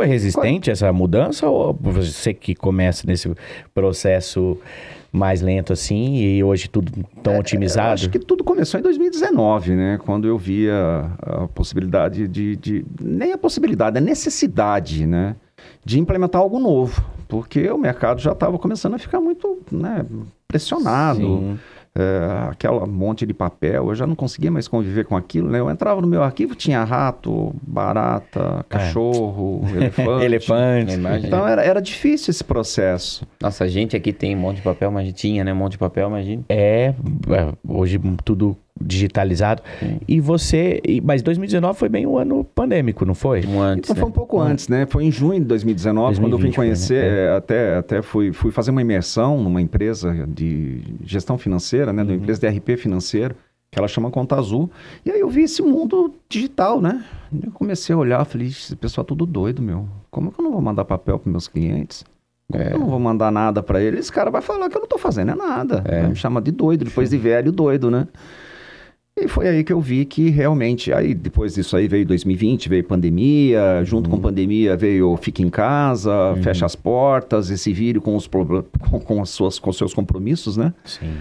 Foi resistente Foi. essa mudança ou você que começa nesse processo mais lento assim e hoje tudo tão é, otimizado? acho que tudo começou em 2019, né? Quando eu via a possibilidade de, de, nem a possibilidade, a necessidade, né? De implementar algo novo, porque o mercado já estava começando a ficar muito né, pressionado. Sim é, aquela monte de papel, eu já não conseguia mais conviver com aquilo, né? Eu entrava no meu arquivo, tinha rato, barata, é. cachorro, é. elefante. elefante. Né, então era, era difícil esse processo. Nossa, a gente aqui tem um monte de papel, mas tinha, né? Um monte de papel, imagina. É, é hoje tudo digitalizado. Sim. E você. Mas 2019 foi bem um ano pandêmico, não foi? Um antes. Então, né? Foi um né? pouco antes, né? Foi em junho de 2019, 2020, quando eu vim conhecer, foi, né? É. até, até fui, fui fazer uma imersão numa empresa de gestão financeira, né? Uhum. uma empresa de RP financeiro, que ela chama Conta Azul. E aí eu vi esse mundo digital, né? Eu comecei a olhar, falei, esse pessoal é tudo doido, meu. Como é que eu não vou mandar papel para meus clientes? É, é. Eu não vou mandar nada para eles Esse cara vai falar que eu não estou fazendo é nada. É. Me chama de doido, depois de velho doido, né? E foi aí que eu vi que realmente, aí depois disso aí veio 2020, veio pandemia, junto uhum. com pandemia veio fica em casa, uhum. fecha as portas, esse vírus com os com, com, as suas com seus compromissos, né? Sim.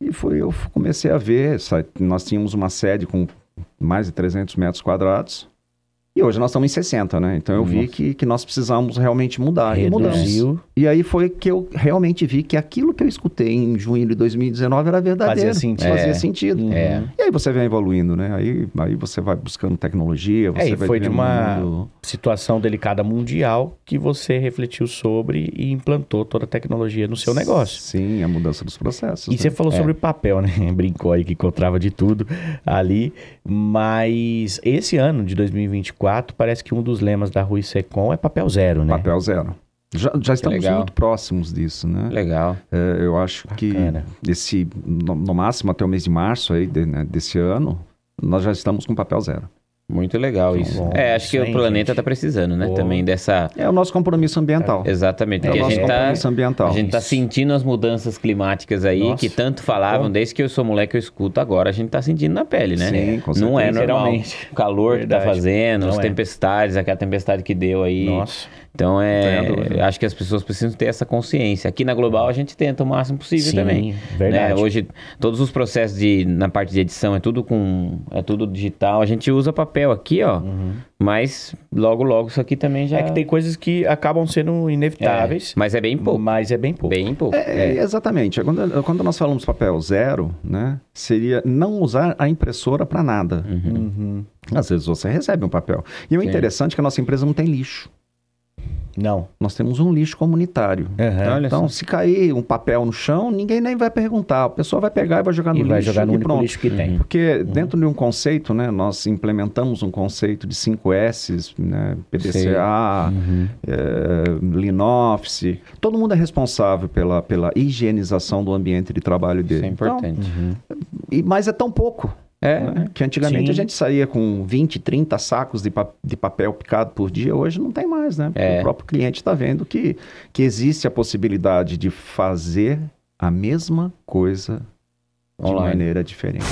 E foi eu comecei a ver, sabe? nós tínhamos uma sede com mais de 300 metros quadrados. E hoje nós estamos em 60, né? Então eu Nossa. vi que, que nós precisamos realmente mudar. Reduziu. E mudamos. E aí foi que eu realmente vi que aquilo que eu escutei em junho de 2019 era verdadeiro. Fazia sentido. Fazia é. sentido. É. E aí você vem evoluindo, né? Aí, aí você vai buscando tecnologia, você é, e vai foi de uma situação delicada mundial que você refletiu sobre e implantou toda a tecnologia no seu negócio. Sim, a mudança dos processos. E né? você falou é. sobre papel, né? Brincou aí que encontrava de tudo ali. Mas esse ano de 2024, parece que um dos lemas da Rui Secom é papel zero, né? Papel zero. Já, já estamos legal. muito próximos disso, né? Legal. É, eu acho Bacana. que esse, no, no, máximo até o mês de março aí, de, né, desse ano, nós já estamos com papel zero. Muito legal então, isso. Bom, é, acho que o planeta está precisando, né? Também dessa. É o nosso compromisso ambiental. É, exatamente. É o nosso tá compromisso tá, ambiental. A gente está sentindo as mudanças climáticas aí, Nossa. que tanto falavam, desde que eu sou moleque, eu escuto agora, a gente está sentindo na pele, né? Sim, com certeza. Não é normal. O calor tá Verdade. que está fazendo, Não as é. tempestades, aquela tempestade que deu aí. Nossa. Então é, é acho que as pessoas precisam ter essa consciência. Aqui na Global a gente tenta o máximo possível Sim, também. Né? Verdade. Né? Hoje todos os processos de na parte de edição é tudo com é tudo digital. A gente usa papel papel aqui, ó. Uhum. Mas logo, logo isso aqui também já. É que tem coisas que acabam sendo inevitáveis. É, mas é bem pouco. Mas é bem pouco. Bem pouco. É, é. é. Exatamente. Quando, quando, nós falamos papel zero, né? Seria não usar a impressora para nada. Uhum. Uhum. Às vezes você recebe um papel. E o Sim. interessante é que a nossa empresa não tem lixo. Não. Nós temos um lixo comunitário. Uhum. Então, se cair um papel no chão, ninguém nem vai perguntar. A pessoa vai pegar e vai jogar no e lixo. Vai jogar no lixo que tem. Uhum. Porque uhum. dentro de um conceito, né, nós implementamos um conceito de 5S, né, PDCA, uhum. é, eh, Linoffice. Todo mundo é responsável pela, pela higienização do ambiente de trabalho dele. Isso é então, importante. Então, e, mas é tão pouco. É, né? que antigamente Sim. a gente saía com 20, 30 sacos de, pa de papel picado por dia, hoje não tem mais, né? É. O próprio cliente está vendo que, que existe a possibilidade de fazer a mesma coisa Online. de maneira diferente.